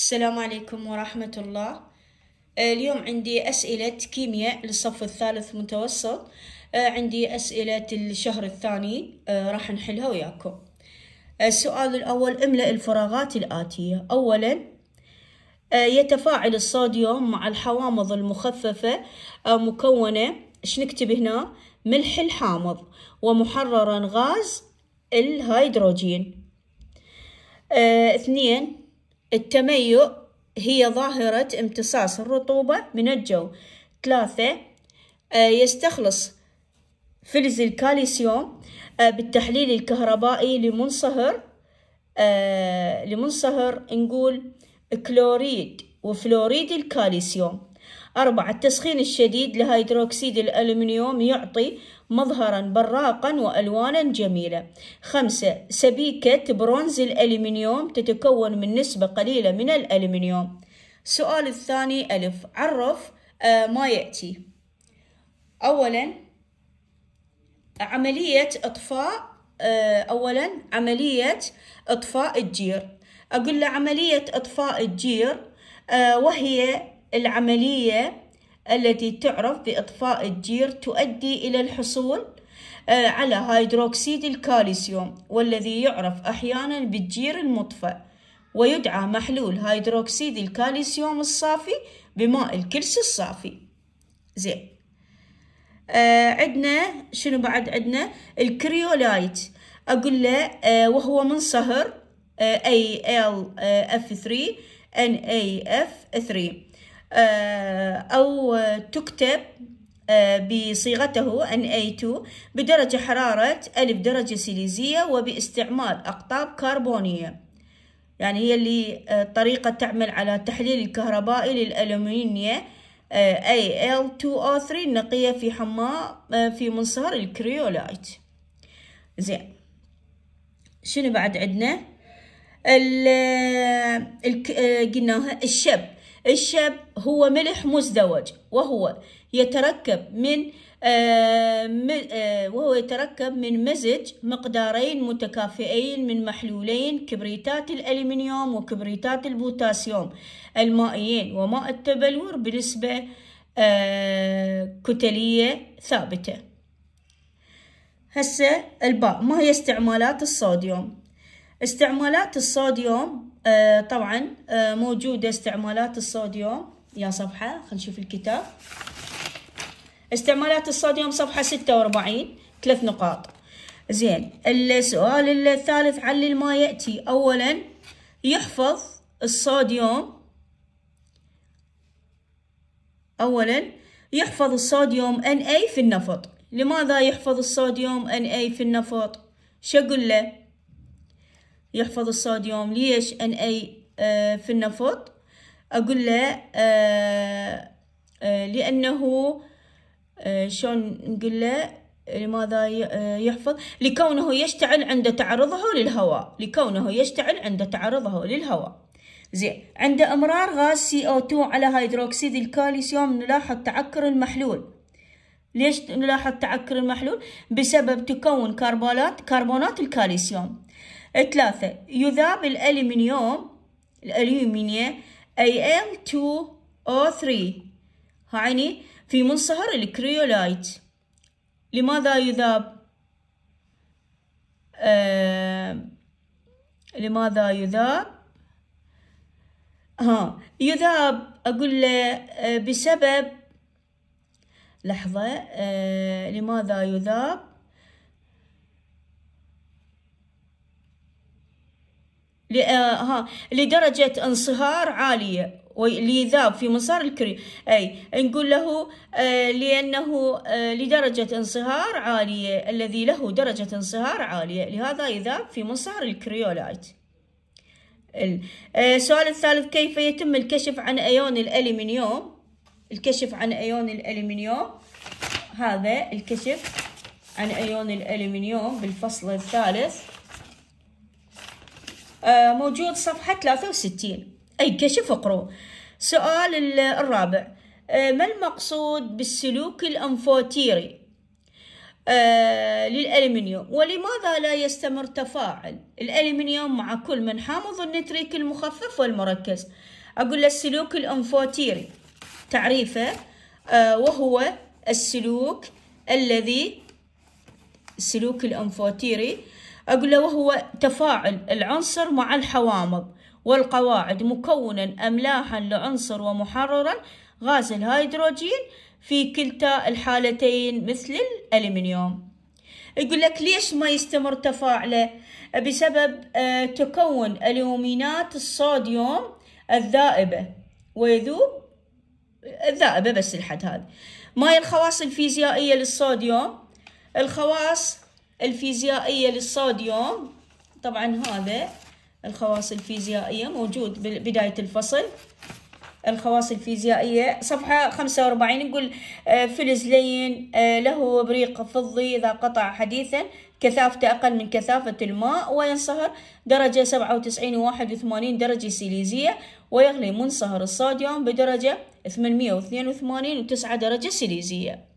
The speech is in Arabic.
السلام عليكم ورحمة الله آه، اليوم عندي أسئلة كيمياء للصف الثالث متوسط آه، عندي أسئلة الشهر الثاني آه، راح نحلها وياكم السؤال الأول املأ الفراغات الآتية أولا يتفاعل الصوديوم مع الحوامض المخففة مكونة ايش نكتب هنا ملح الحامض ومحررا غاز الهيدروجين اثنين التميؤ هي ظاهرة امتصاص الرطوبة من الجو ثلاثة آه، يستخلص فلز الكالسيوم آه، بالتحليل الكهربائي لمنصهر آه، لمنصهر نقول كلوريد وفلوريد الكالسيوم أربعة التسخين الشديد لهيدروكسيد الألمنيوم يعطي مظهرا براقا وألوانا جميلة خمسة سبيكة برونز الألمنيوم تتكون من نسبة قليلة من الألمنيوم السؤال الثاني ألف عرف آه، ما يأتي أولا عملية إطفاء آه، أولا عملية إطفاء الجير أقول له عملية إطفاء الجير آه، وهي العملية التي تعرف بإطفاء الجير تؤدي إلى الحصول آه، على هيدروكسيد الكالسيوم والذي يعرف أحيانا بالجير المطفأ ويدعى محلول هيدروكسيد الكالسيوم الصافي بماء الكلس الصافي زين آه عندنا شنو بعد عندنا الكريولايت اقول له آه وهو منصهر آه ALF3 NAF3 آه، أو تكتب آه، بصيغته Na2 بدرجة حرارة ألف درجة سيليزية وباستعمال أقطاب كربونية يعني هي اللي آه، طريقة تعمل على التحليل الكهربائي للألومنيوم AL2O3 النقية في حماء في منصهر الكريولايت زين شنو بعد عندنا قلناها الشب الشاب هو ملح مزدوج وهو يتركب من آه، آه، وهو يتركب من مزج مقدارين متكافئين من محلولين كبريتات الألمنيوم وكبريتات البوتاسيوم المائيين وماء التبلور بنسبة آه، كتلية ثابتة هسه الباء ما هي استعمالات الصوديوم استعمالات الصوديوم آه، طبعا آه، موجودة استعمالات الصوديوم يا صفحة خلينا نشوف الكتاب استعمالات الصوديوم صفحة ستة وأربعين ثلاث نقاط زين السؤال الثالث علل ما يأتي أولا يحفظ الصوديوم أولا يحفظ الصوديوم Na في النفط لماذا يحفظ الصوديوم Na في النفط شو أقول له يحفظ الصوديوم ليش ان اي آه، في النفط اقول له آه، آه، لانه شلون نقول له لماذا يحفظ لكونه يشتعل عند تعرضه للهواء لكونه يشتعل عند تعرضه للهواء زين عند امرار غاز CO2 على هيدروكسيد الكالسيوم نلاحظ تعكر المحلول ليش نلاحظ تعكر المحلول بسبب تكون كربونات كربونات الكالسيوم ثلاثة يذاب الالمنيوم الالمنيه الألمنيا Al2O3 يعني في منصهر الكريولايت لماذا يذاب؟ آه لماذا يذاب؟ ها يذاب أقول له آه، بسبب لحظة آه لماذا يذاب؟ آه، لدرجة انصهار عالية لذا في مسار الكري أي نقول له آه، لأنه آه، لدرجة انصهار عالية الذي له درجة انصهار عالية لهذا يذاب في مسار الكريولايت السؤال الثالث كيف يتم الكشف عن أيون الألمنيوم الكشف عن أيون الألمنيوم هذا الكشف عن أيون الألمنيوم بالفصل الثالث آه، موجود صفحة 63 أي كشف قرو سؤال الرابع آه، ما المقصود بالسلوك الأنفوتيري آه، للألمنيوم ولماذا لا يستمر تفاعل الألمنيوم مع كل من حامض النتريك المخفف والمركز أقول له السلوك الأنفوتيري تعريفه وهو السلوك الذي السلوك الأنفوتيري أقول له وهو تفاعل العنصر مع الحوامض والقواعد مكونا أملاحا لعنصر ومحررا غاز الهيدروجين في كلتا الحالتين مثل الألمنيوم يقول لك ليش ما يستمر تفاعله بسبب آه، تكون اليومينات الصوديوم الذائبة ويذوب الذائبة بس الحد هذا ما هي الخواص الفيزيائية للصوديوم الخواص الفيزيائية للصوديوم طبعا هذا الخواص الفيزيائية موجود ببداية الفصل الخواص الفيزيائية صفحة خمسة وأربعين آه، فلز لين آه، له بريق فضي إذا قطع حديثا كثافته أقل من كثافة الماء وينصهر درجة سبعة وتسعين وواحد وثمانين درجة سيليزية ويغلي منصهر الصوديوم بدرجة 882 واثنين وثمانين وتسعة درجة سيليزية